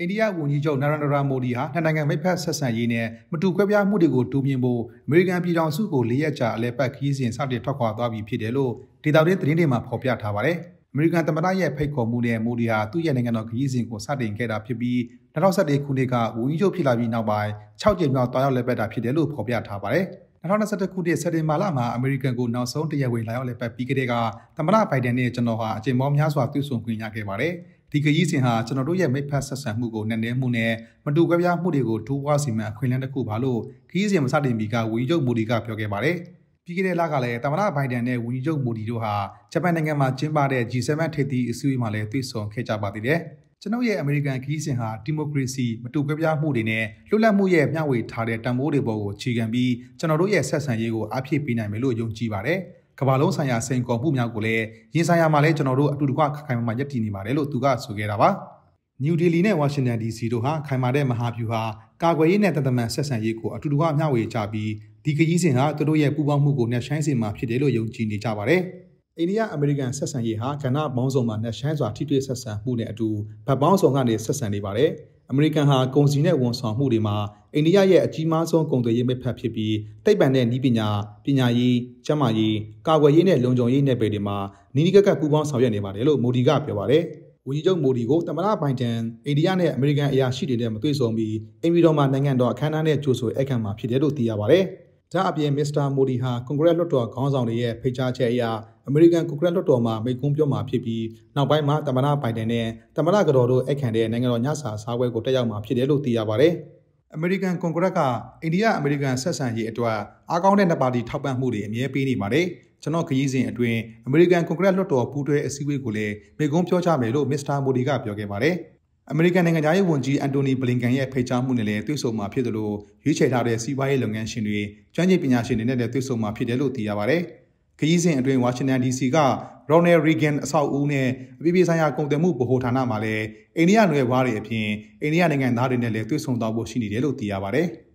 အိန္ဒိယဝန်ကြီးချုပ်နာရန္ဒရာမိုဒီဟာနှစ်နိုင်ငံမိတ်ဖက်ဆက်ဆံရေးနဲ့မတူကွဲပြားမှုတွေကိုတိုးမြှင့်ဖို့အမေရိကန်ပြည်ထောင်စုကို၄ရက်ကြာအလဲပတ်ခီးစဉ်စတင်ထွက်ခွာသွားပြီဖြစ်တယ်လို့ဒေတာတွေသတင်းတွေမှာဖော်ပြထားပါတယ်။အမေရိကန်သမ္မတရဲ့ဖိတ်ခေါ်မှုနဲ့မိုဒီဟာသူ့ရဲ့နိုင်ငံတော်ခရီးစဉ်ကိုစတင်ခဲ့တာဖြစ်ပြီး2021ခုနှစ်ကဝန်ကြီးချုပ်ဖြစ်လာပြီးနောက်ပိုင်း6ကြိမ်မြောက်တွားရောက်လဲပတ်တာဖြစ်တယ်လို့ဖော်ပြထားပါတယ်။2021ခုနှစ်စက်တင်ဘာလမှာအမေရိကန်ကိုနောက်ဆုံးတရားဝင်လာရောက်လည်ပတ်ပြီးခဲ့တဲ့ကသမ္မတဘိုင်ဒန်နဲ့ကျွန်တော်ဟာအချိန်မောများစွာတွေ့ဆုံခွင့်ရခဲ့ပါတယ်။ဒီခရီးစဉ်ဟာကျွန်တော်တို့ရဲ့မိဖက်ဆက်ဆံမှုကိုနက်နဲမှုနဲ့မတူကွဲပြားမှုတွေကိုဒိုးပွားစီမံအခွင့်အလမ်းတစ်ခုပါလို့ခရီးစဉ်မစတင်မီကဝန်ကြီးချုပ်မိုဒီကပြောခဲ့ပါတယ်။ပြီးခဲ့တဲ့လကလည်းတမနာဘိုင်ဒန်နဲ့ဝန်ကြီးချုပ်မိုဒီတို့ဟာဂျပန်နိုင်ငံမှာကျင်းပတဲ့ G7 ထိပ်သီးအစည်းအဝေးမှာလည်းတွေ့ဆုံခဲ့ကြပါသေးတယ်။ကျွန်ုပ်ရဲ့အမေရိကန်ခရီးစဉ်ဟာဒီမိုကရေစီမတူကွဲပြားမှုတွေနဲ့လွတ်လပ်မှုရဲ့မျှဝေထားတဲ့တန်ဖိုးတွေပေါ်ကိုခြေခံပြီးကျွန်တော်တို့ရဲ့ဆက်ဆံရေးကိုအပြည့်ပေးနိုင်မယ်လို့ယုံကြည်ပါတယ်။ကမ္ဘာလုံးဆိုင်ရာစိန်ခေါ်မှုများကိုလည်းရင်ဆိုင်ရာမှာလည်းကျွန်တော်တို့အတူတကွခိုင်ခိုင်မာမာရပ်တည်နေပါတယ်လို့သူကဆိုခဲ့တာပါနယူးဒေလီနဲ့ဝါရှင်တန် DC တို့ဟာခိုင်မာတဲ့မဟာဗျူဟာကာကွယ်ရေးနဲ့တသမန်ဆက်ဆံရေးကိုအတူတကွမျှဝေကြပြီးဒီကကြီးစဉ်ဟာသူတို့ရဲ့ပူးပေါင်းမှုကိုနှက်ဆိုင်စင်မှာဖြစ်တယ်လို့ယုံကြည်နေကြပါတယ်အိန္ဒိယအမေရိကန်ဆက်ဆံရေးဟာကဏ္ဍပေါင်းစုံမှာနှက်ဆိုင်စွာထိတွေ့ဆက်ဆံမှုနဲ့အတူဗတ်ပေါင်းစုံကနေဆက်ဆံနေပါတယ်။အမေရိကန်ဟာကုန်စည်နဲ့ဝန်ဆောင်မှုတွေမှာအိန္ဒိယရဲ့အကြီးမားဆုံးကုန်သွယ်ရေးမိတ်ဖက်ဖြစ်ပြီးတိတ်ပံတဲ့ဤပညာပညာရေးကျန်းမာရေးကာကွယ်ရေးနဲ့လုံခြုံရေးနယ်ပယ်တွေမှာနီးနီးကပ်ကပ်ပူးပေါင်းဆောင်ရွက်နေပါတယ်လို့မိုဒီကပြောပါတယ်။ဝန်ကြီးချုပ်မိုဒီကိုသမ္မတဘိုင်ဒန်အိန္ဒိယနဲ့အမေရိကန်အရာရှိတွေနဲ့မတွေ့ဆုံပြီးအင်ဗီတော်မှာနိုင်ငံတော်အခမ်းအနားနဲ့ကြိုဆိုအခမ်းအနားမှာဖြစ်တယ်လို့သိရပါတယ်။ဒါအပြင်မစ္စတာမိုဒီဟာကွန်ဂရက်လွှတ်တော်ခေါင်းဆောင်တွေရဲ့ဖိတ်ကြားချက်အရအမေရိကန်ကွန်ဂရက်လွှတ်တော်မှာမိန့်ခွန်းပြောမှာဖြစ်ပြီးနောက်ပိုင်းမှာတမနာဘိုင်ဒန်နဲ့တမနာကတော်တို့အခန့်တဲ့နိုင်ငံတော်ညစာစားပွဲကိုတက်ရောက်မှာဖြစ်တယ်လို့သိရပါဗျ။အမေရိကန်ကွန်ဂရက်ကအိန္ဒိယအမေရိကန်ဆက်ဆံရေးအတွက်အားကောင်းတဲ့နှစ်ပါတီထောက်ပံ့မှုတွေအမြဲပေးနေပါတယ်။ကျွန်တော်ခရီးစဉ်အတွင်းအမေရိကန်ကွန်ဂရက်လွှတ်တော်ပူးတွဲအစည်းအဝေးကိုလည်းမိန့်ခွန်းပြောကြမယ်လို့မစ္စတာမိုဒီကပြောခဲ့ပါတယ်။အမေရိကန်နိုင်ငံသားရေးဝန်ကြီးအန်တိုနီဘလင်ကန်ရဲ့ဖိတ်ကြားမှုနဲ့လည်းတွေ့ဆုံမှာဖြစ်တယ်လို့ရွေးချယ်ထားတဲ့စီးပွားရေးလုပ်ငန်းရှင်တွေကျွမ်းကျင်ပညာရှင်တွေနဲ့လည်းတွေ့ဆုံမှာဖြစ်တယ်လို့သိရပါဗျ။ခရီးစဉ်အတွင်းဝါရှင်တန် DC က Ronald Reagan အဆောက်အဦနဲ့အပြည်ပြည်ဆိုင်ရာကုန်သွယ်မှုဗဟိုဌာနမှာလည်းအိန္ဒိယနယ်ဘွားတွေအပြင်အိန္ဒိယနိုင်ငံသားတွေနဲ့လည်းတွေ့ဆုံသွားဖို့ရှိနေတယ်လို့သိရပါဗျ။